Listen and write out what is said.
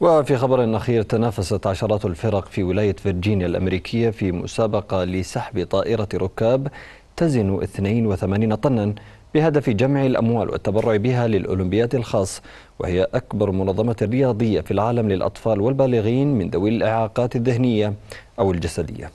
وفي خبر أخير تنافست عشرات الفرق في ولاية فرجينيا الأمريكية في مسابقة لسحب طائرة ركاب تزن 82 طنا بهدف جمع الأموال والتبرع بها للأولمبياد الخاص وهي أكبر منظمة رياضية في العالم للأطفال والبالغين من ذوي الإعاقات الذهنية أو الجسدية